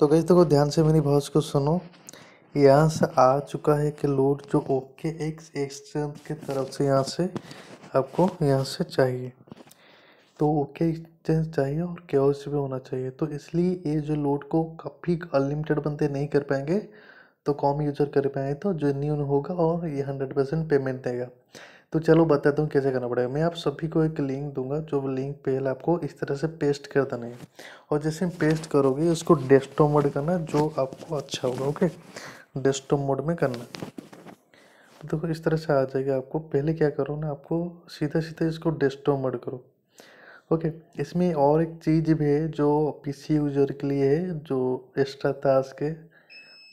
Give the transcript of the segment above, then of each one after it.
तो गई देखो ध्यान से मेरी भाव को सुनो यहाँ से आ चुका है कि लोड जो ओके एक्स एक्सचेंज की तरफ से यहाँ से आपको यहाँ से चाहिए तो ओके एक्सचेंज चाहिए और के भी होना चाहिए तो इसलिए ये जो लोड को काफ़ी अनलिमिटेड बंदे नहीं कर पाएंगे तो कॉम यूजर कर पाएंगे तो जो न्यून होगा और ये हंड्रेड परसेंट पेमेंट देगा तो चलो बताता हूँ कैसे करना पड़ेगा मैं आप सभी को एक लिंक दूंगा जो लिंक पहले आपको इस तरह से पेस्ट कर देना है और जैसे पेस्ट करोगे उसको डेस्कटॉप मोड करना जो आपको अच्छा होगा ओके डेस्कटॉप मोड में करना तो देखो इस तरह से आ जाएगा आपको पहले क्या करो ना आपको सीधा सीधा इसको डेस्कटॉप मोड करो ओके इसमें और एक चीज़ भी है जो पी यूजर के लिए है जो एक्स्ट्रा टास्क है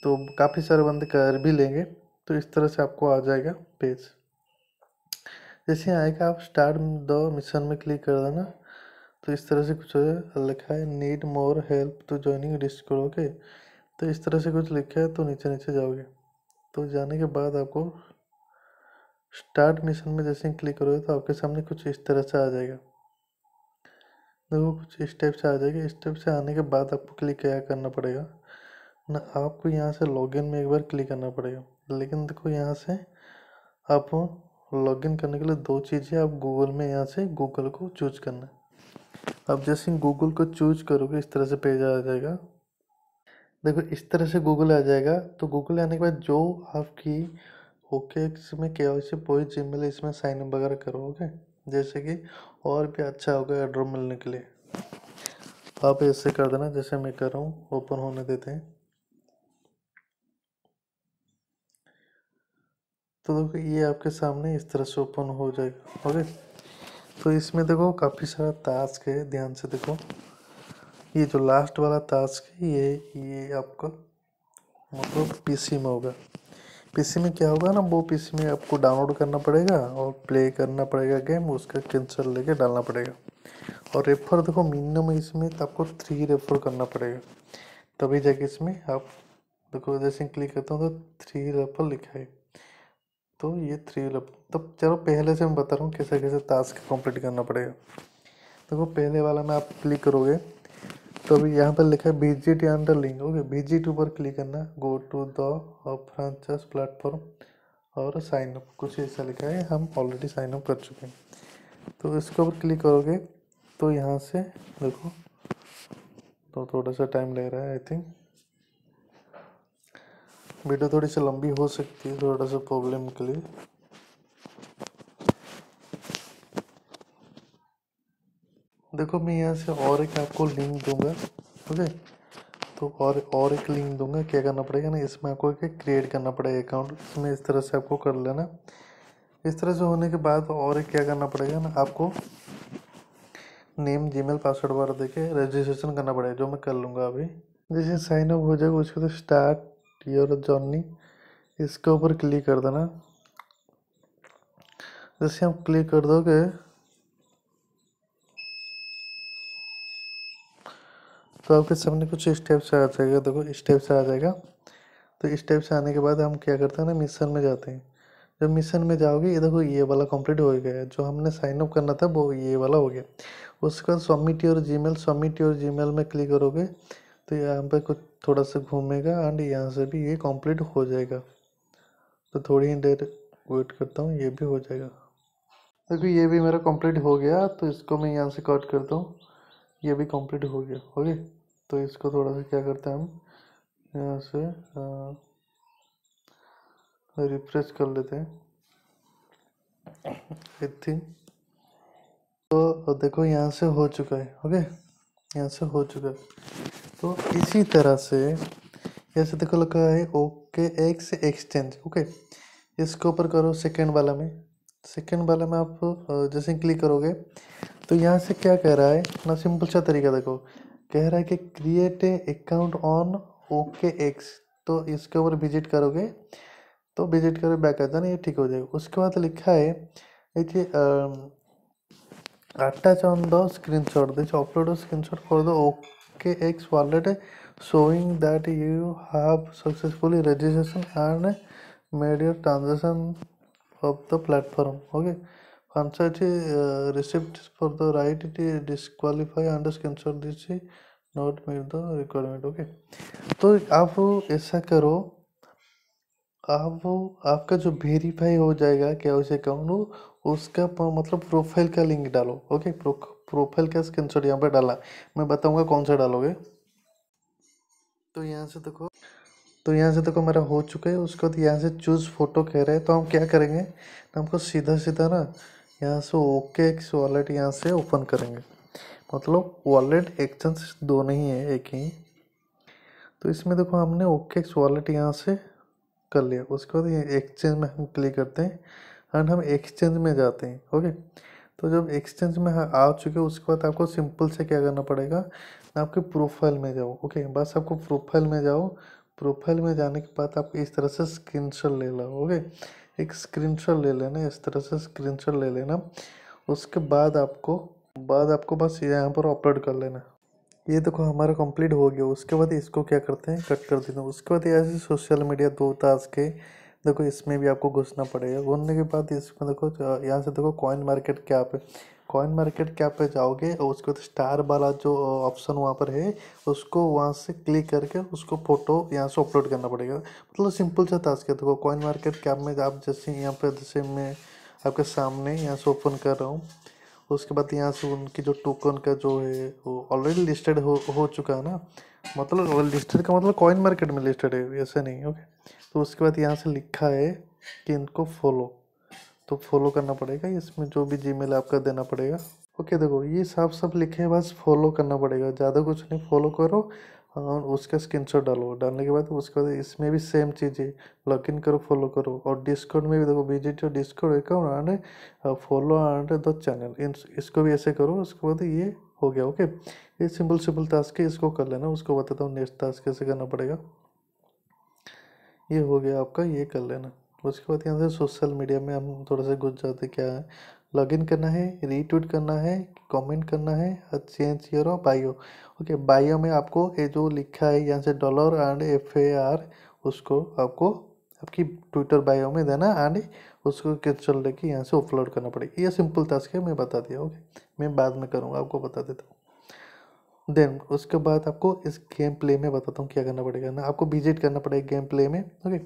तो काफ़ी सारे बंद कर भी लेंगे तो इस तरह से आपको आ जाएगा पेज जैसे आएगा आप स्टार्ट दो मिशन में क्लिक कर देना तो इस तरह से कुछ लिखा है need more help to joining डिस्ट करो ओके तो इस तरह से कुछ लिखा है तो नीचे नीचे जाओगे तो जाने के बाद आपको स्टार्ट मिशन में जैसे क्लिक करोगे तो आपके सामने कुछ इस तरह से आ जाएगा देखो कुछ स्टेप से आ जाएगा स्टेप से आने के बाद आपको क्लिक क्या करना पड़ेगा ना आपको यहाँ से लॉगिन में एक बार क्लिक करना पड़ेगा लेकिन देखो यहाँ से आप लॉगिन करने के लिए दो चीज़ें आप गूगल में यहाँ से गूगल को चूज करना है आप जैसे गूगल को चूज करोगे इस तरह से पेज आ जाएगा देखो इस तरह से गूगल आ जाएगा तो गूगल आने के बाद जो आपकी ओके इसमें K Y C point Gmail इसमें साइन इन वगैरह करोगे जैसे कि और भी अच्छा होगा एड्रो मिलने के लिए आप ऐसे कर देना जैसे मैं कर रहा हूँ ओपन होने देते हैं तो देखो ये आपके सामने इस तरह से ओपन हो जाएगा ओके तो इसमें देखो काफ़ी सारा टास्क है ध्यान से देखो ये जो लास्ट वाला टास्क है ये ये आपका मतलब पीसी में होगा पीसी में क्या होगा ना वो पीसी में आपको डाउनलोड करना पड़ेगा और प्ले करना पड़ेगा गेम उसका कैंसल लेके डालना पड़ेगा और रेफर देखो मिनिमम इसमें तो आपको थ्री रेफर करना पड़ेगा तभी जाके इसमें आप देखो जैसे क्लिक करता हूँ तो थ्री रेफर लिखा है तो ये थ्री लेवल तब चलो पहले से मैं बता रहा हूँ कैसे कैसे टास्क कंप्लीट करना पड़ेगा देखो तो पहले वाला में आप क्लिक करोगे तो अभी यहाँ पर लिखा है B G T under link okay B G T पर क्लिक करना go to the franchise platform और साइन अप कुछ ऐसा लिखा है हम ऑलरेडी साइन अप कर चुके हैं तो इसके ऊपर क्लिक करोगे तो यहाँ से देखो तो थोड़ा सा टाइम लग रहा है आई थिंक वीडियो थोड़ी सी लंबी हो सकती है थोड़ा सा प्रॉब्लम के लिए देखो मैं यहाँ से और एक आपको लिंक दूंगा ओके तो और और एक लिंक दूंगा क्या करना पड़ेगा ना इसमें आपको एक क्रिएट करना पड़ेगा अकाउंट इसमें इस तरह से आपको कर लेना इस तरह से होने के बाद और एक क्या करना पड़ेगा ना आपको नेम जीमेल पासवर्ड वगैरह देके रजिस्ट्रेशन करना पड़ेगा जो मैं कर लूँगा अभी जैसे साइन अप हो जाएगा उसके बाद स्टार्ट टीयर जॉनी इसके ऊपर क्लिक कर देना जैसे आप क्लिक कर दोगे तो आपके सामने कुछ स्टेप्स आ जाएगा देखो स्टेप्स आ जाएगा तो स्टेप्स आने के बाद हम क्या करते हैं ना मिशन में जाते हैं जब मिशन में जाओगे ये देखो ये वाला कंप्लीट हो गया जो हमने साइनअप करना था वो ये वाला हो गया उसके बाद submit your Gmail submit your G में क्लिक करोगे तो यहाँ पर कुछ थोड़ा सा घूमेगा एंड यहाँ से भी ये कंप्लीट हो जाएगा तो थोड़ी ही देर वेट करता हूँ ये भी हो जाएगा देखो ये भी मेरा कंप्लीट हो गया तो इसको मैं यहाँ से कट करता हूँ ये भी कंप्लीट हो गया ओके तो इसको थोड़ा सा क्या करते हैं हम यहाँ से रिफ्रेश कर लेते हैं आई तो देखो यहाँ से हो चुका है ओके यहाँ से हो चुका है तो इसी तरह से जैसे देखो लगा है ओके एक्स एक्सचेंज ओके इसके ऊपर करो सेकेंड वाला में सेकेंड वाला में आप जैसे क्लिक करोगे तो यहाँ से क्या कह रहा है ना सिंपल सा तरीका देखो कह रहा है कि create account on OKX तो इसके ऊपर विजिट करोगे तो विजिट करो बैक आ जाना ये ठीक हो जाएगा उसके बाद लिखा है देखिए अटैच ऑन द स्क्रीनशॉट देखिए अपलोड स्क्रीनशॉट कर दो okay SKX wallet showing that you have successfully registration and made your transaction of the platform okay once it uh, receipt for the right it disqualify and screenshot this not met the requirement okay तो आप ऐसा करो आप वो आपका जो verify हो जाएगा क्या उसे कहूँ उसका मतलब प्रोफाइल का लिंक डालो ओके प्रो, प्रोफाइल का स्क्रीनशॉट यहाँ पे डाला मैं बताऊँगा कौन सा डालोगे तो यहाँ से देखो तो यहाँ से देखो मेरा हो चुका है उसके बाद यहाँ से चूज़ फोटो कह रहे हैं तो हम क्या करेंगे तो हमको सीधा सीधा ना यहाँ से ओके एक्स वॉलेट यहाँ से ओपन करेंगे मतलब वॉलेट एक्सचेंज दो नहीं है एक ही तो इसमें देखो हमने ओके एक्स वॉलेट यहाँ से कर लिया उसके बाद ये एक्सचेंज में हम क्लिक करते हैं एंड हम एक्सचेंज में जाते हैं ओके तो जब एक्सचेंज में आ चुके हैं उसके बाद आपको सिंपल से क्या करना पड़ेगा आपके प्रोफाइल में जाओ ओके बस आपको प्रोफाइल में जाओ प्रोफाइल में जाने के बाद आप इस तरह से स्क्रीन ले लो ओके एक स्क्रीन ले लेना इस तरह से स्क्रीन ले लेना उसके बाद आपको बाद आपको बस यहाँ पर अपलोड कर लेना ये देखो हमारा कंप्लीट हो गया उसके बाद इसको क्या करते हैं कट कर देते हैं उसके बाद ऐसे सोशल मीडिया दो ताज के देखो इसमें भी आपको घुसना पड़ेगा घूमने के बाद इसमें देखो यहाँ से देखो कॉइन मार्केट क्या पे कॉइन मार्केट क्या पे जाओगे और उसके बाद स्टार वाला जो ऑप्शन वहाँ पर है उसको वहाँ से क्लिक करके उसको फोटो यहाँ से अपलोड करना पड़ेगा मतलब सिंपल सा ताज के देखो कॉइन मार्केट कैप में आप जैसे यहाँ पर जैसे मैं आपके सामने यहाँ से ओपन कर रहा हूँ तो उसके बाद यहाँ से उनकी जो टोकन का जो है वो ऑलरेडी लिस्टेड हो हो चुका है ना मतलब लिस्टेड का मतलब कॉइन मार्केट में लिस्टेड है ऐसे नहीं ओके तो उसके बाद यहाँ से लिखा है कि इनको फॉलो तो फॉलो करना पड़ेगा इसमें जो भी जी आपका देना पड़ेगा ओके देखो ये साफ साफ लिखे बस फॉलो करना पड़ेगा ज़्यादा कुछ नहीं फॉलो करो हाँ, और उसका स्क्रीन शॉट डालो डालने के बाद उसके बाद इसमें भी सेम चीज़ है लॉग इन करो फॉलो करो और डिस्काउंट में भी देखो विजिट और Discord account and follow and the channel इसको भी ऐसे करो उसके बाद ये हो गया ओके ये सिंपल सिंपल टास्क है इसको कर लेना उसको बताता हूँ नेक्स्ट टास्क कैसे करना पड़ेगा ये हो गया आपका ये कर लेना उसके बाद यहाँ से सोशल मीडिया में हम थोड़ा सा घुस जाते क्या है लॉगिन करना है रीट्वीट करना है कमेंट करना है change your bio okay bio में आपको ये जो लिखा है यहाँ से dollar and F A R उसको आपको आपकी ट्विटर बायो में देना एंड उसको कैंसल लेके यहाँ से अपलोड करना पड़ेगा ये सिंपल टास्क है मैं बता दिया ओके मैं बाद में करूँगा आपको बता देता हूँ देन उसके बाद आपको इस गेम प्ले में बताता हूँ क्या करना पड़ेगा ना आपको विजिट करना पड़ेगा गेम प्ले में ओके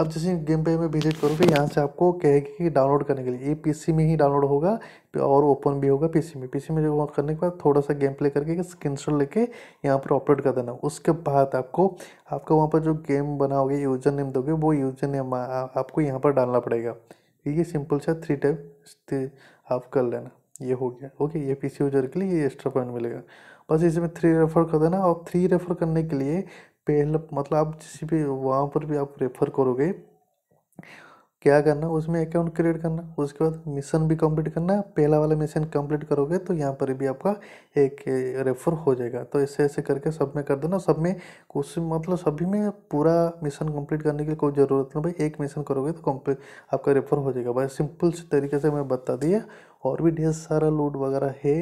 अब जैसे गेम पे में विजिट करोगे तो यहाँ से आपको कहेगी कि डाउनलोड करने के लिए ये पीसी में ही डाउनलोड होगा तो और ओपन भी होगा पीसी में पीसी में जो करने के बाद थोड़ा सा गेम प्ले करके स्क्रीन शॉट लेके यहाँ पर अपलोड कर देना उसके बाद आपको आपका वहाँ पर जो गेम बनाओगे यूजर नेम दोगे वो यूजर नेम आपको यहाँ पर डालना पड़ेगा ये सिंपल सा थ्री टाइप आप कर लेना ये हो गया ओके ये पीसी यूजर के लिए ये एक्स्ट्रा पॉइंट मिलेगा बस इसमें थ्री रेफर कर देना और थ्री रेफर करने के लिए पहले मतलब आप जिस भी वहाँ पर भी आप रेफर करोगे क्या करना उसमें अकाउंट क्रिएट करना उसके बाद मिशन भी कंप्लीट करना पहला वाला मिशन कंप्लीट करोगे तो यहाँ पर भी आपका एक रेफर हो जाएगा तो ऐसे ऐसे करके सब में कर देना सब में कुछ मतलब सभी में पूरा मिशन कंप्लीट करने के लिए कोई ज़रूरत नहीं भाई एक मिशन करोगे तो कंप्लीट आपका रेफर हो जाएगा भाई सिंपल तरीके से मैं बता दिया और भी ढेर सारा लूट वगैरह है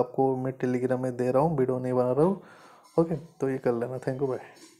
आपको मैं टेलीग्राम में दे रहा हूँ वीडियो नहीं बना रहा हूँ ओके तो ये कर लेना थैंक यू बाय